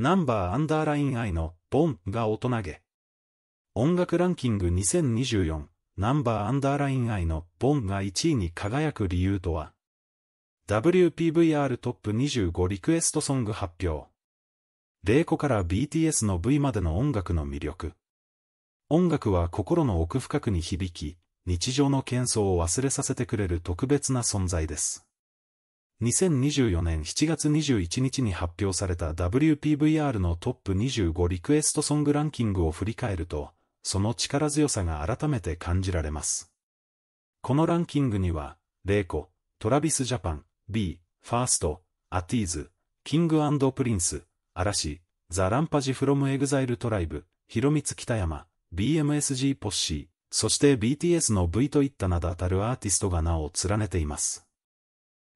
ナンバーアンダーライン I のボンが大人げ。音楽ランキング2024ナンバーアンダーライン I のボンが1位に輝く理由とは WPVR トップ25リクエストソング発表。0子から BTS の V までの音楽の魅力。音楽は心の奥深くに響き、日常の喧騒を忘れさせてくれる特別な存在です。2024年7月21日に発表された WPVR のトップ25リクエストソングランキングを振り返ると、その力強さが改めて感じられます。このランキングには、レイコ、トラビスジャパン、B、ファースト、アティーズ、キングプリンス、嵐、ザ・ランパジ・フロム・エグザイル・トライブ、ヒロミツ・北山、BMSG・ ポッシー、そして BTS の V といった名だたるアーティストが名を連ねています。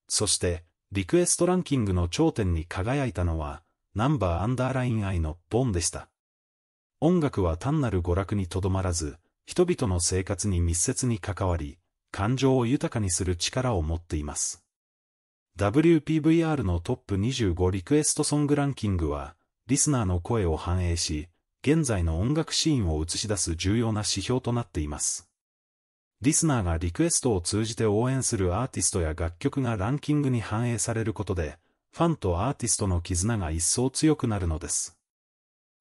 そして、リクエストランキングの頂点に輝いたのは、ナンバーアンダーライン愛のボンでした。音楽は単なる娯楽にとどまらず、人々の生活に密接に関わり、感情を豊かにする力を持っています。WPVR のトップ25リクエストソングランキングは、リスナーの声を反映し、現在の音楽シーンを映し出す重要な指標となっています。リスナーがリクエストを通じて応援するアーティストや楽曲がランキングに反映されることで、ファンとアーティストの絆が一層強くなるのです。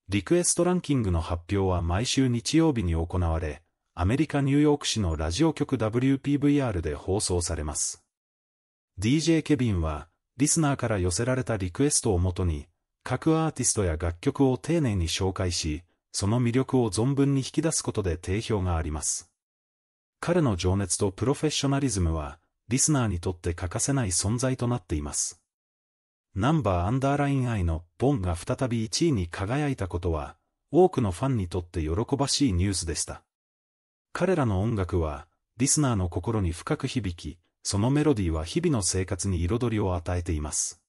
リクエストランキングの発表は毎週日曜日に行われ、アメリカ・ニューヨーク市のラジオ局 WPVR で放送されます。DJ ケビンは、リスナーから寄せられたリクエストをもとに、各アーティストや楽曲を丁寧に紹介し、その魅力を存分に引き出すことで定評があります。彼の情熱とプロフェッショナリズムは、リスナーにとって欠かせない存在となっています。ナンバーアンダーライン愛のボンが再び1位に輝いたことは、多くのファンにとって喜ばしいニュースでした。彼らの音楽は、リスナーの心に深く響き、そのメロディーは日々の生活に彩りを与えています。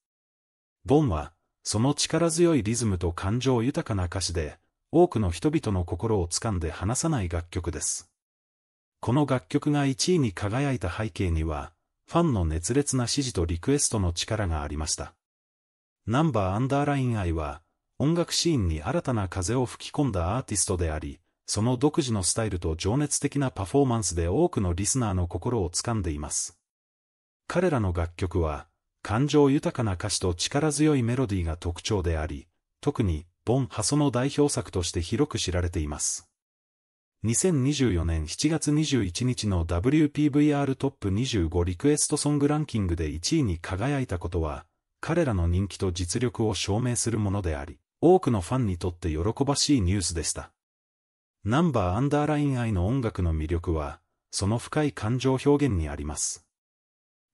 ボンは、その力強いリズムと感情豊かな歌詞で、多くの人々の心をつかんで離さない楽曲です。この楽曲が1位に輝いた背景には、ファンの熱烈な支持とリクエストの力がありました。ナンバーアンダーライン愛は、音楽シーンに新たな風を吹き込んだアーティストであり、その独自のスタイルと情熱的なパフォーマンスで多くのリスナーの心を掴んでいます。彼らの楽曲は、感情豊かな歌詞と力強いメロディーが特徴であり、特に、ボン・ハソの代表作として広く知られています。2024年7月21日の WPVR トップ25リクエストソングランキングで1位に輝いたことは、彼らの人気と実力を証明するものであり、多くのファンにとって喜ばしいニュースでした。ナンバーアンダーライン愛の音楽の魅力は、その深い感情表現にあります。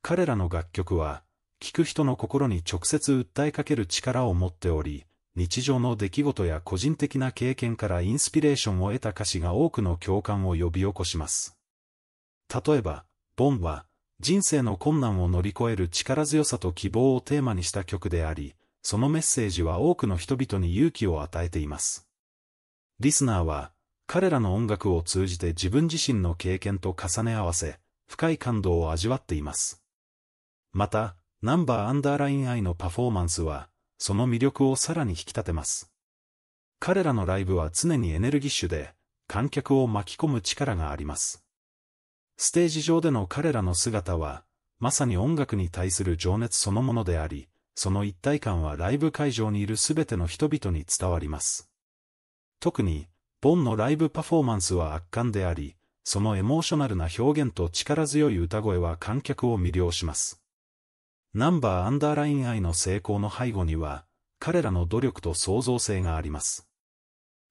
彼らの楽曲は、聴く人の心に直接訴えかける力を持っており、日常の出来事や個人的な経験からインスピレーションを得た歌詞が多くの共感を呼び起こします。例えば、ボンは、人生の困難を乗り越える力強さと希望をテーマにした曲であり、そのメッセージは多くの人々に勇気を与えています。リスナーは、彼らの音楽を通じて自分自身の経験と重ね合わせ、深い感動を味わっています。また、ナンバーアンダーライン愛のパフォーマンスは、その魅力をさらに引き立てます。彼らのライブは常にエネルギッシュで、観客を巻き込む力があります。ステージ上での彼らの姿は、まさに音楽に対する情熱そのものであり、その一体感はライブ会場にいるすべての人々に伝わります。特に、ボンのライブパフォーマンスは圧巻であり、そのエモーショナルな表現と力強い歌声は観客を魅了します。ナンバーアンダーライン愛の成功の背後には、彼らの努力と創造性があります。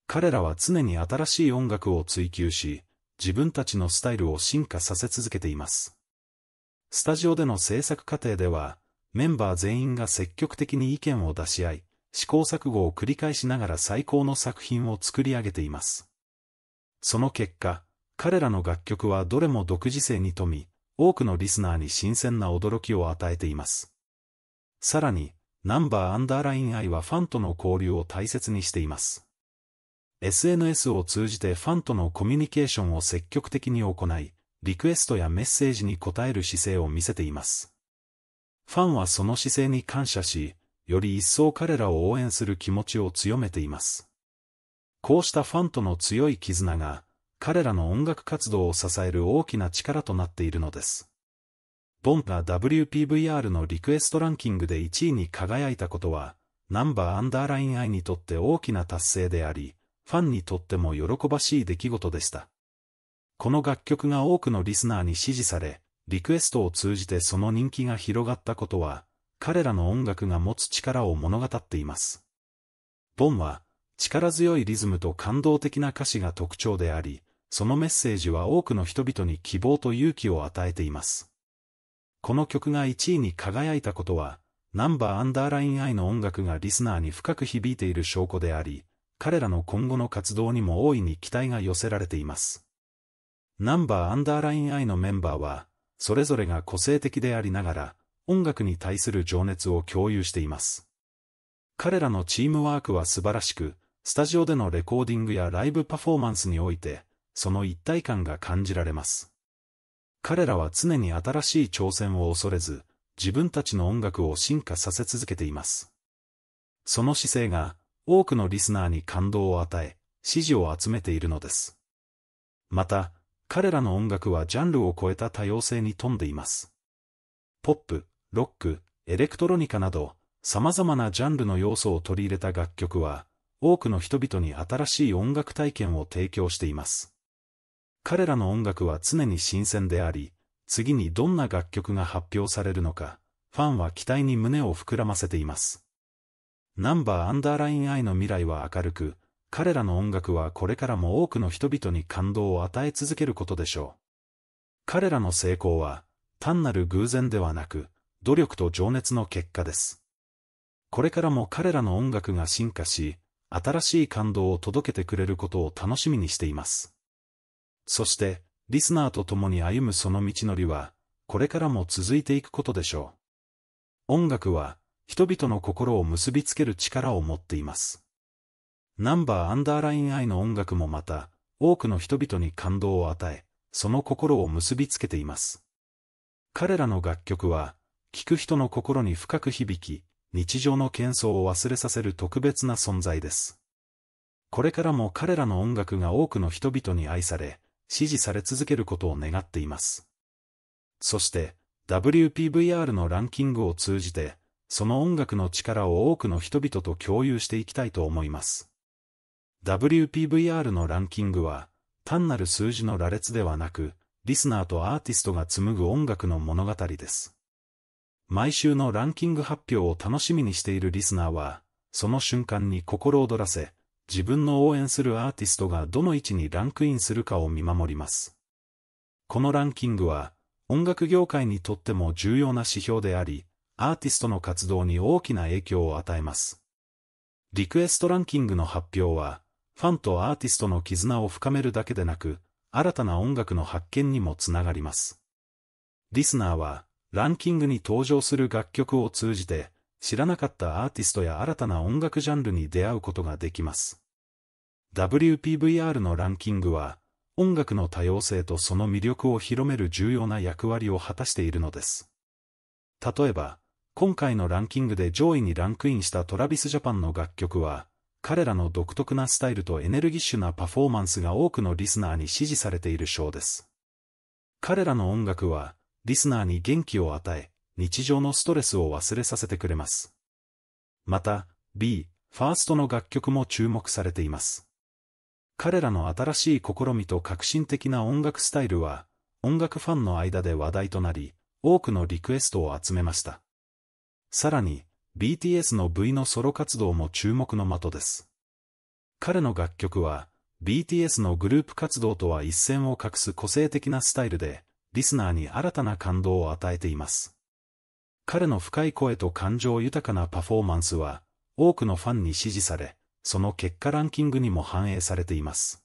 彼らは常に新しい音楽を追求し、自分たちのスタイルを進化させ続けています。スタジオでの制作過程では、メンバー全員が積極的に意見を出し合い、試行錯誤を繰り返しながら最高の作品を作り上げています。その結果、彼らの楽曲はどれも独自性に富み、多くのリスナーに新鮮な驚きを与えています。さらに、ナンバーアンダーライン愛はファンとの交流を大切にしています。SNS を通じてファンとのコミュニケーションを積極的に行い、リクエストやメッセージに応える姿勢を見せています。ファンはその姿勢に感謝し、より一層彼らを応援する気持ちを強めています。こうしたファンとの強い絆が、彼らの音楽活動を支える大きな力となっているのです。ボンが WPVR のリクエストランキングで1位に輝いたことは、ナンバーアンダーライン愛にとって大きな達成であり、ファンにとっても喜ばしい出来事でした。この楽曲が多くのリスナーに支持され、リクエストを通じてその人気が広がったことは、彼らの音楽が持つ力を物語っています。ボンは、力強いリズムと感動的な歌詞が特徴であり、そのメッセージは多くの人々に希望と勇気を与えています。この曲が1位に輝いたことは、ナンバーアンダーライン I の音楽がリスナーに深く響いている証拠であり、彼らの今後の活動にも大いに期待が寄せられています。ナンバーアンダーライン I のメンバーは、それぞれが個性的でありながら、音楽に対する情熱を共有しています。彼らのチームワークは素晴らしく、スタジオでのレコーディングやライブパフォーマンスにおいて、その一体感が感じられます。彼らは常に新しい挑戦を恐れず、自分たちの音楽を進化させ続けています。その姿勢が、多くのリスナーに感動を与え、支持を集めているのです。また、彼らの音楽はジャンルを超えた多様性に富んでいます。ポップ、ロック、エレクトロニカなど、様々なジャンルの要素を取り入れた楽曲は、多くの人々に新しい音楽体験を提供しています。彼らの音楽は常に新鮮であり、次にどんな楽曲が発表されるのか、ファンは期待に胸を膨らませています。ナンバーアンダーラインイの未来は明るく、彼らの音楽はこれからも多くの人々に感動を与え続けることでしょう。彼らの成功は、単なる偶然ではなく、努力と情熱の結果です。これからも彼らの音楽が進化し、新しい感動を届けてくれることを楽しみにしています。そして、リスナーと共に歩むその道のりは、これからも続いていくことでしょう。音楽は、人々の心を結びつける力を持っています。ナンバーアンダーラインイの音楽もまた、多くの人々に感動を与え、その心を結びつけています。彼らの楽曲は、聴く人の心に深く響き、日常の喧騒を忘れさせる特別な存在です。これからも彼らの音楽が多くの人々に愛され、支持され続けることを願っています。そして、WPVR のランキングを通じて、その音楽の力を多くの人々と共有していきたいと思います。WPVR のランキングは、単なる数字の羅列ではなく、リスナーとアーティストが紡ぐ音楽の物語です。毎週のランキング発表を楽しみにしているリスナーは、その瞬間に心躍らせ、自分の応援するアーティストがどの位置にランクインするかを見守ります。このランキングは、音楽業界にとっても重要な指標であり、アーティストの活動に大きな影響を与えます。リクエストランキングの発表は、ファンとアーティストの絆を深めるだけでなく、新たな音楽の発見にもつながります。リスナーは、ランキングに登場する楽曲を通じて、知らなかったアーティストや新たな音楽ジャンルに出会うことができます。WPVR のランキングは、音楽の多様性とその魅力を広める重要な役割を果たしているのです。例えば、今回のランキングで上位にランクインしたトラビスジャパンの楽曲は、彼らの独特なスタイルとエネルギッシュなパフォーマンスが多くのリスナーに支持されている賞です。彼らの音楽は、リスナーに元気を与え、日常のストレスを忘れさせてくれます。また、B、ファーストの楽曲も注目されています。彼らの新しい試みと革新的な音楽スタイルは、音楽ファンの間で話題となり、多くのリクエストを集めました。さらに、BTS の V のソロ活動も注目の的です。彼の楽曲は、BTS のグループ活動とは一線を画す個性的なスタイルで、リスナーに新たな感動を与えています。彼の深い声と感情豊かなパフォーマンスは、多くのファンに支持され、その結果ランキングにも反映されています。